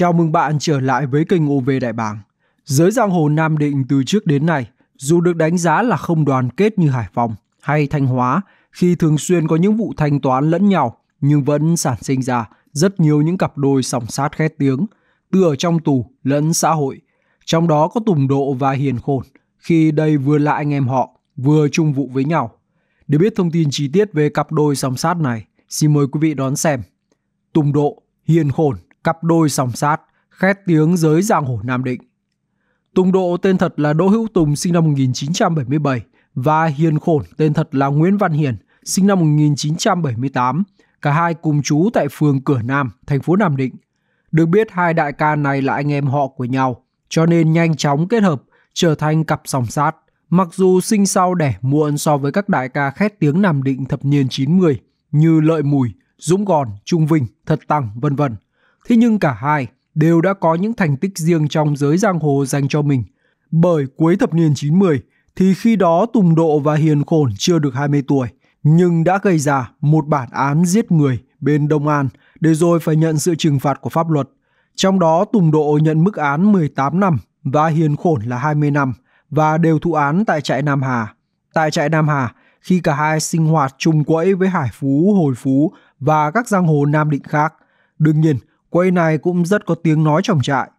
Chào mừng bạn trở lại với kênh OV Đại Bàng. Giới giang hồ Nam Định từ trước đến nay, dù được đánh giá là không đoàn kết như Hải Phòng hay Thanh Hóa, khi thường xuyên có những vụ thanh toán lẫn nhau, nhưng vẫn sản sinh ra rất nhiều những cặp đôi song sát khét tiếng, từ ở trong tù lẫn xã hội. Trong đó có Tùng Độ và Hiền Khôn, khi đây vừa là anh em họ, vừa chung vụ với nhau. Để biết thông tin chi tiết về cặp đôi song sát này, xin mời quý vị đón xem. Tùng Độ, Hiền Khôn cặp đôi song sát, khét tiếng giới giang hồ Nam Định. Tùng Độ tên thật là Đỗ Hữu Tùng sinh năm 1977 và Hiền Khổn tên thật là Nguyễn Văn Hiền sinh năm 1978, cả hai cùng trú tại phường Cửa Nam, thành phố Nam Định. Được biết hai đại ca này là anh em họ của nhau, cho nên nhanh chóng kết hợp trở thành cặp song sát. Mặc dù sinh sau đẻ muộn so với các đại ca khét tiếng Nam Định thập niên 90 như Lợi Mùi, Dũng Gòn, Trung Vinh, Thật Tăng, vân vân – Thế nhưng cả hai đều đã có những thành tích riêng trong giới giang hồ dành cho mình. Bởi cuối thập niên 90 thì khi đó Tùng Độ và Hiền Khổn chưa được 20 tuổi, nhưng đã gây ra một bản án giết người bên Đông An để rồi phải nhận sự trừng phạt của pháp luật. Trong đó Tùng Độ nhận mức án 18 năm và Hiền Khổn là 20 năm và đều thụ án tại trại Nam Hà. Tại trại Nam Hà, khi cả hai sinh hoạt chung quẫy với Hải Phú, Hồi Phú và các giang hồ Nam Định khác. Đương nhiên, Quây này cũng rất có tiếng nói trong trại.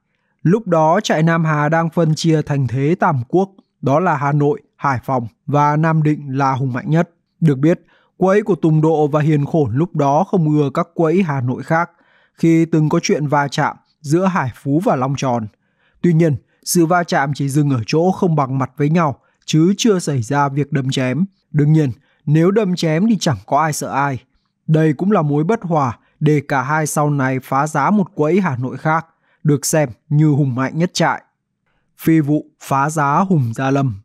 Lúc đó trại Nam Hà đang phân chia thành thế tam quốc, đó là Hà Nội, Hải Phòng và Nam Định là hùng mạnh nhất. Được biết, quấy của Tùng Độ và Hiền Khổn lúc đó không ưa các quấy Hà Nội khác khi từng có chuyện va chạm giữa Hải Phú và Long Tròn. Tuy nhiên, sự va chạm chỉ dừng ở chỗ không bằng mặt với nhau chứ chưa xảy ra việc đâm chém. Đương nhiên, nếu đâm chém thì chẳng có ai sợ ai. Đây cũng là mối bất hòa để cả hai sau này phá giá một quẫy Hà Nội khác, được xem như hùng mạnh nhất trại. Phi vụ phá giá Hùng Gia Lâm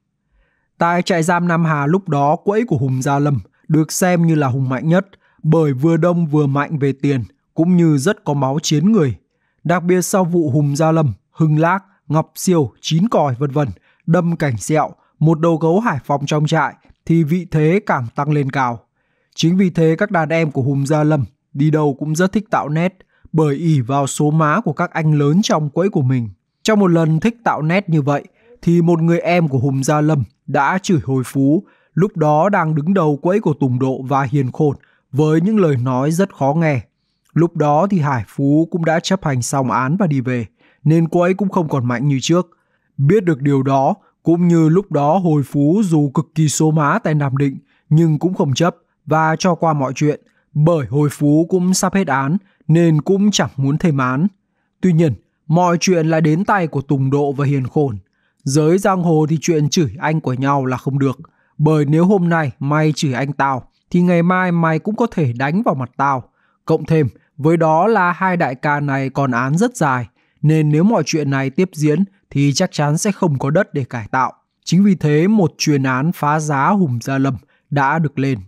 Tại trại giam Nam Hà lúc đó quẫy của Hùng Gia Lâm được xem như là hùng mạnh nhất bởi vừa đông vừa mạnh về tiền cũng như rất có máu chiến người. Đặc biệt sau vụ Hùng Gia Lâm, Hưng Lác, Ngọc Siêu, Chín Còi vân vân đâm cảnh sẹo, một đầu gấu Hải Phòng trong trại thì vị thế càng tăng lên cao. Chính vì thế các đàn em của Hùng Gia Lâm đi đâu cũng rất thích tạo nét bởi ỉ vào số má của các anh lớn trong quẫy của mình. Trong một lần thích tạo nét như vậy thì một người em của Hùng Gia Lâm đã chửi hồi Phú, lúc đó đang đứng đầu quẫy của Tùng Độ và Hiền Khôn với những lời nói rất khó nghe. Lúc đó thì Hải Phú cũng đã chấp hành xong án và đi về, nên quẫy cũng không còn mạnh như trước. Biết được điều đó, cũng như lúc đó hồi Phú dù cực kỳ số má tại Nam Định nhưng cũng không chấp và cho qua mọi chuyện – bởi hồi phú cũng sắp hết án nên cũng chẳng muốn thêm án. Tuy nhiên, mọi chuyện lại đến tay của Tùng Độ và Hiền Khôn. Giới giang hồ thì chuyện chửi anh của nhau là không được. Bởi nếu hôm nay mày chửi anh tao thì ngày mai mày cũng có thể đánh vào mặt tao. Cộng thêm, với đó là hai đại ca này còn án rất dài, nên nếu mọi chuyện này tiếp diễn thì chắc chắn sẽ không có đất để cải tạo. Chính vì thế một chuyên án phá giá Hùng Gia Lâm đã được lên.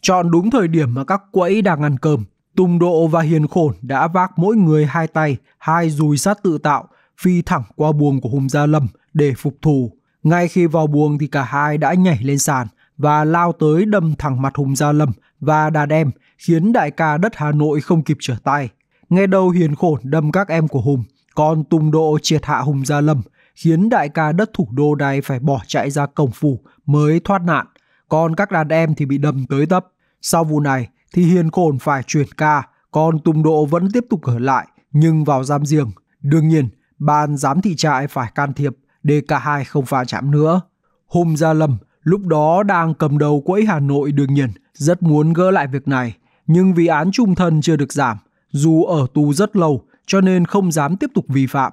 Chọn đúng thời điểm mà các quẫy đang ăn cơm, Tùng Độ và Hiền Khổn đã vác mỗi người hai tay, hai dùi sắt tự tạo, phi thẳng qua buồng của Hùng Gia Lâm để phục thù. Ngay khi vào buồng thì cả hai đã nhảy lên sàn và lao tới đâm thẳng mặt Hùng Gia Lâm và đàn em, khiến đại ca đất Hà Nội không kịp trở tay. Nghe đầu Hiền Khổn đâm các em của Hùng, còn Tùng Độ triệt hạ Hùng Gia Lâm, khiến đại ca đất thủ đô này phải bỏ chạy ra cổng phủ mới thoát nạn còn các đàn em thì bị đâm tới tấp. Sau vụ này thì Hiền Cồn phải chuyển ca, còn Tùng Độ vẫn tiếp tục ở lại nhưng vào giam riêng. Đương nhiên, ban giám thị trại phải can thiệp để cả hai không va chạm nữa. Hùng Gia Lâm lúc đó đang cầm đầu quỹ Hà Nội đương nhiên rất muốn gỡ lại việc này, nhưng vì án trung thân chưa được giảm, dù ở tù rất lâu cho nên không dám tiếp tục vi phạm.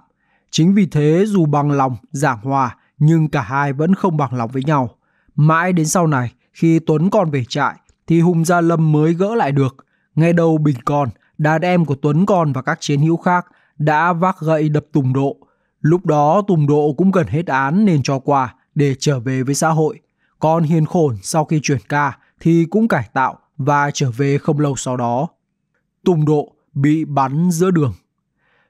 Chính vì thế dù bằng lòng, giảng hòa nhưng cả hai vẫn không bằng lòng với nhau. Mãi đến sau này, khi Tuấn còn về trại, thì Hùng Gia Lâm mới gỡ lại được. Ngay đầu bình còn, đàn em của Tuấn còn và các chiến hữu khác đã vác gậy đập Tùng Độ. Lúc đó Tùng Độ cũng gần hết án nên cho qua để trở về với xã hội. Còn Hiền Khổn sau khi chuyển ca thì cũng cải tạo và trở về không lâu sau đó. Tùng Độ bị bắn giữa đường.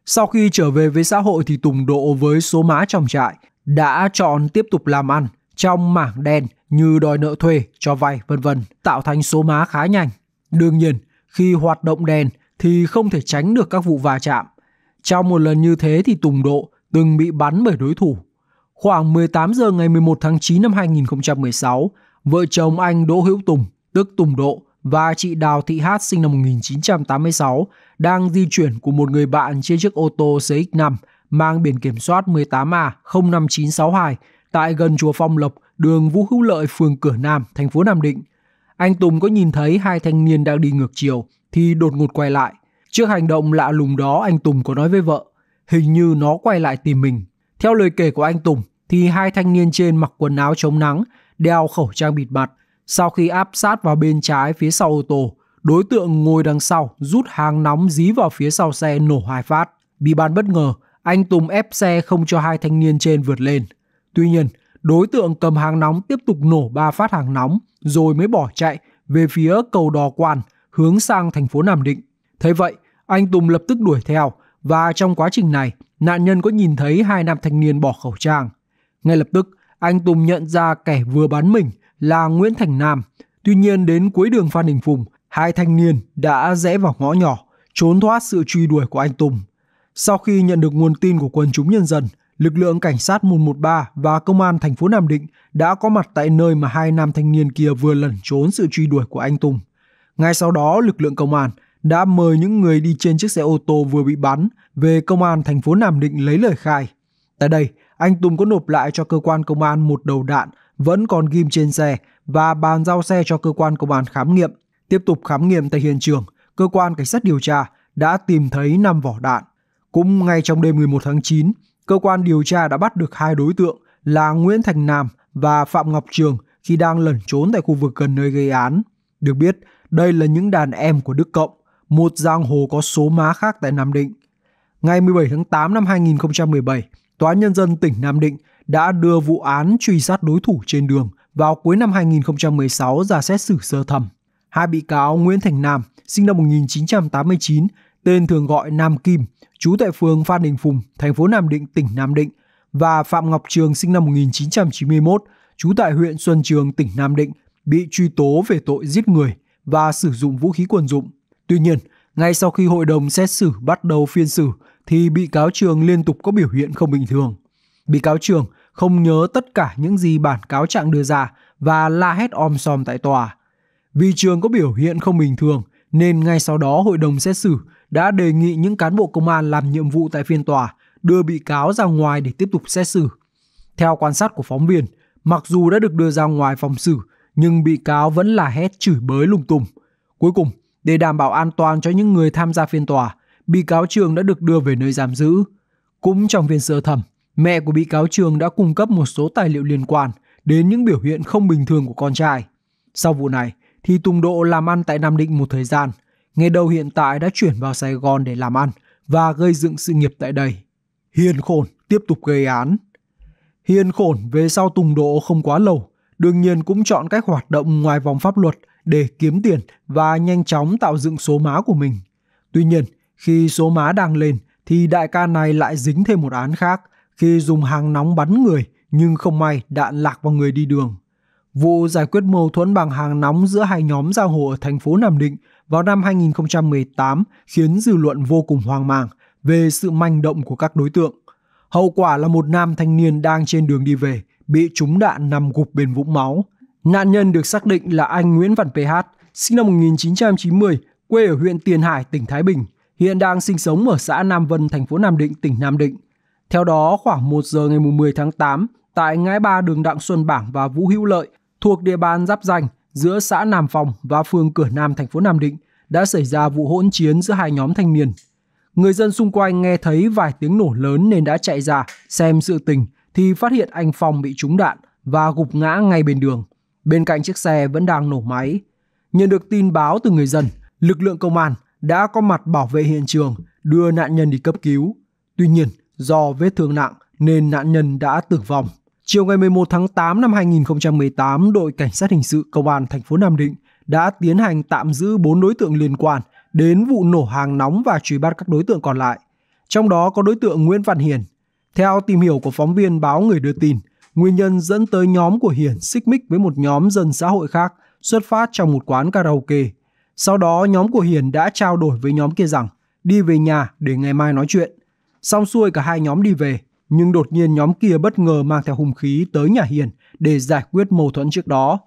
Sau khi trở về với xã hội thì Tùng Độ với số má trong trại đã chọn tiếp tục làm ăn trong mảng đen như đòi nợ thuê, cho vay, vân vân, tạo thành số má khá nhanh. Đương nhiên, khi hoạt động đen thì không thể tránh được các vụ va chạm. Trong một lần như thế thì Tùng Độ từng bị bắn bởi đối thủ. Khoảng 18 giờ ngày 11 tháng 9 năm 2016, vợ chồng anh Đỗ Hữu Tùng, tức Tùng Độ, và chị Đào Thị Hát sinh năm 1986 đang di chuyển của một người bạn trên chiếc ô tô CX5 mang biển kiểm soát 18A05962 tại gần chùa Phong Lộc, đường Vũ Hữu Lợi, phường Cửa Nam, thành phố Nam Định. Anh Tùng có nhìn thấy hai thanh niên đang đi ngược chiều thì đột ngột quay lại. Trước hành động lạ lùng đó anh Tùng có nói với vợ, hình như nó quay lại tìm mình. Theo lời kể của anh Tùng thì hai thanh niên trên mặc quần áo chống nắng, đeo khẩu trang bịt mặt. Sau khi áp sát vào bên trái phía sau ô tô, đối tượng ngồi đằng sau rút hàng nóng dí vào phía sau xe nổ hai phát. Bị ban bất ngờ, anh Tùng ép xe không cho hai thanh niên trên vượt lên. Tuy nhiên, đối tượng cầm hàng nóng tiếp tục nổ ba phát hàng nóng rồi mới bỏ chạy về phía cầu Đò Quan hướng sang thành phố Nam Định. Thế vậy, anh Tùng lập tức đuổi theo và trong quá trình này, nạn nhân có nhìn thấy hai nam thanh niên bỏ khẩu trang. Ngay lập tức, anh Tùng nhận ra kẻ vừa bắn mình là Nguyễn Thành Nam. Tuy nhiên đến cuối đường Phan Đình Phùng, hai thanh niên đã rẽ vào ngõ nhỏ, trốn thoát sự truy đuổi của anh Tùng. Sau khi nhận được nguồn tin của quần chúng nhân dân, lực lượng cảnh sát 113 và công an thành phố Nam Định đã có mặt tại nơi mà hai nam thanh niên kia vừa lẩn trốn sự truy đuổi của anh Tùng. Ngay sau đó, lực lượng công an đã mời những người đi trên chiếc xe ô tô vừa bị bắn về công an thành phố Nam Định lấy lời khai. Tại đây, anh Tùng có nộp lại cho cơ quan công an một đầu đạn vẫn còn ghim trên xe và bàn giao xe cho cơ quan công an khám nghiệm. Tiếp tục khám nghiệm tại hiện trường, cơ quan cảnh sát điều tra đã tìm thấy 5 vỏ đạn. Cũng ngay trong đêm 11 tháng 9, cơ quan điều tra đã bắt được hai đối tượng là Nguyễn Thành Nam và Phạm Ngọc Trường khi đang lẩn trốn tại khu vực gần nơi gây án. Được biết, đây là những đàn em của Đức Cộng, một giang hồ có số má khác tại Nam Định. Ngày 17 tháng 8 năm 2017, Tòa Nhân dân tỉnh Nam Định đã đưa vụ án truy sát đối thủ trên đường vào cuối năm 2016 ra xét xử sơ thẩm. Hai bị cáo Nguyễn Thành Nam, sinh năm 1989, tên thường gọi Nam Kim, trú tại phường Phan Đình Phùng, thành phố Nam Định, tỉnh Nam Định và Phạm Ngọc Trường sinh năm 1991, trú tại huyện Xuân Trường, tỉnh Nam Định, bị truy tố về tội giết người và sử dụng vũ khí quân dụng. Tuy nhiên, ngay sau khi hội đồng xét xử bắt đầu phiên xử thì bị cáo Trường liên tục có biểu hiện không bình thường. Bị cáo Trường không nhớ tất cả những gì bản cáo trạng đưa ra và la hét om sòm tại tòa. Vì Trường có biểu hiện không bình thường nên ngay sau đó hội đồng xét xử đã đề nghị những cán bộ công an làm nhiệm vụ tại phiên tòa đưa bị cáo ra ngoài để tiếp tục xét xử. Theo quan sát của phóng viên, mặc dù đã được đưa ra ngoài phòng xử, nhưng bị cáo vẫn là hét chửi bới lung tùng. Cuối cùng, để đảm bảo an toàn cho những người tham gia phiên tòa, bị cáo Trường đã được đưa về nơi giam giữ. Cũng trong phiên sơ thẩm, mẹ của bị cáo Trường đã cung cấp một số tài liệu liên quan đến những biểu hiện không bình thường của con trai. Sau vụ này, thì Tùng Độ làm ăn tại Nam Định một thời gian. ngay đầu hiện tại đã chuyển vào Sài Gòn để làm ăn và gây dựng sự nghiệp tại đây. Hiền khổn tiếp tục gây án. Hiền khổn về sau Tùng Độ không quá lâu, đương nhiên cũng chọn cách hoạt động ngoài vòng pháp luật để kiếm tiền và nhanh chóng tạo dựng số má của mình. Tuy nhiên, khi số má đang lên thì đại ca này lại dính thêm một án khác khi dùng hàng nóng bắn người nhưng không may đạn lạc vào người đi đường. Vụ giải quyết mâu thuẫn bằng hàng nóng giữa hai nhóm giao hộ ở thành phố Nam Định vào năm 2018 khiến dư luận vô cùng hoang mang về sự manh động của các đối tượng. Hậu quả là một nam thanh niên đang trên đường đi về bị trúng đạn nằm gục bên vũng máu. Nạn nhân được xác định là anh Nguyễn Văn PH, sinh năm 1990, quê ở huyện Tiền Hải, tỉnh Thái Bình, hiện đang sinh sống ở xã Nam Vân, thành phố Nam Định, tỉnh Nam Định. Theo đó, khoảng 1 giờ ngày 10 tháng 8, tại ngã ba đường Đặng Xuân Bảng và Vũ Hữu Lợi, thuộc địa bàn giáp danh giữa xã Nam Phong và phường Cửa Nam thành phố Nam Định đã xảy ra vụ hỗn chiến giữa hai nhóm thanh niên. Người dân xung quanh nghe thấy vài tiếng nổ lớn nên đã chạy ra xem sự tình thì phát hiện anh Phong bị trúng đạn và gục ngã ngay bên đường. Bên cạnh chiếc xe vẫn đang nổ máy. Nhận được tin báo từ người dân, lực lượng công an đã có mặt bảo vệ hiện trường, đưa nạn nhân đi cấp cứu. Tuy nhiên, do vết thương nặng nên nạn nhân đã tử vong. Chiều ngày 11 tháng 8 năm 2018, đội cảnh sát hình sự công an thành phố Nam Định đã tiến hành tạm giữ 4 đối tượng liên quan đến vụ nổ hàng nóng và truy bắt các đối tượng còn lại. Trong đó có đối tượng Nguyễn Văn Hiền. Theo tìm hiểu của phóng viên báo Người đưa tin, nguyên nhân dẫn tới nhóm của Hiền xích mích với một nhóm dân xã hội khác xuất phát trong một quán karaoke. Sau đó nhóm của Hiền đã trao đổi với nhóm kia rằng đi về nhà để ngày mai nói chuyện. Xong xuôi cả hai nhóm đi về nhưng đột nhiên nhóm kia bất ngờ mang theo hung khí tới nhà Hiền để giải quyết mâu thuẫn trước đó.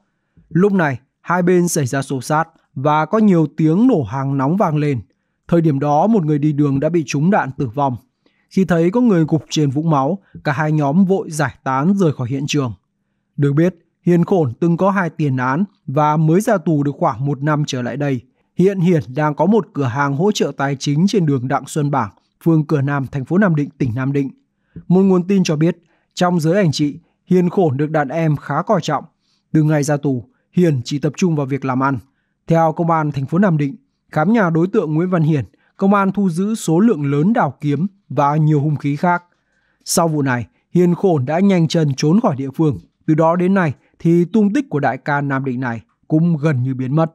Lúc này, hai bên xảy ra xô xát và có nhiều tiếng nổ hàng nóng vang lên. Thời điểm đó, một người đi đường đã bị trúng đạn tử vong. Khi thấy có người gục trên vũng máu, cả hai nhóm vội giải tán rời khỏi hiện trường. Được biết, Hiền Khổn từng có hai tiền án và mới ra tù được khoảng một năm trở lại đây. Hiện Hiền đang có một cửa hàng hỗ trợ tài chính trên đường Đặng Xuân Bảng, phường Cửa Nam, thành phố Nam Định, tỉnh Nam Định. Một nguồn tin cho biết, trong giới ảnh chị, Hiền Khổn được đàn em khá coi trọng. Từ ngày ra tù, Hiền chỉ tập trung vào việc làm ăn. Theo công an thành phố Nam Định, khám nhà đối tượng Nguyễn Văn Hiền, công an thu giữ số lượng lớn đào kiếm và nhiều hung khí khác. Sau vụ này, Hiền Khổn đã nhanh chân trốn khỏi địa phương. Từ đó đến nay thì tung tích của đại ca Nam Định này cũng gần như biến mất.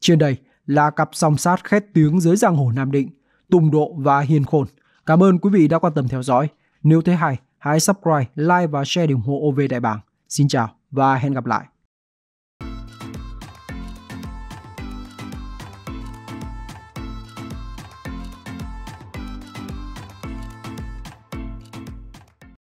Trên đây là cặp song sát khét tiếng dưới giang hồ Nam Định, Tùng Độ và Hiền Khổn. Cảm ơn quý vị đã quan tâm theo dõi. Nếu thấy hay, hãy subscribe, like và share để ủng hộ OV Đại bảng. Xin chào và hẹn gặp lại!